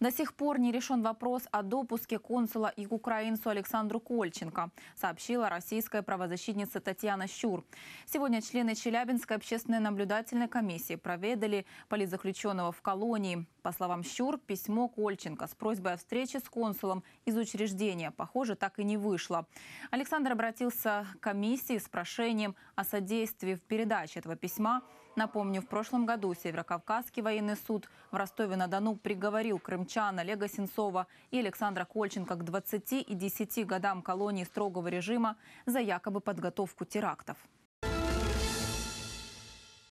До сих пор не решен вопрос о допуске консула и к украинцу Александру Кольченко, сообщила российская правозащитница Татьяна Щур. Сегодня члены Челябинской общественной наблюдательной комиссии проведали политзаключенного в колонии. По словам Щур, письмо Кольченко с просьбой о встрече с консулом из учреждения, похоже, так и не вышло. Александр обратился к комиссии с прошением о содействии в передаче этого письма. Напомню, в прошлом году Северокавказский военный суд в Ростове-на-Дону приговорил крымчан Олега Сенцова и Александра Кольченко к 20 и 10 годам колонии строгого режима за якобы подготовку терактов.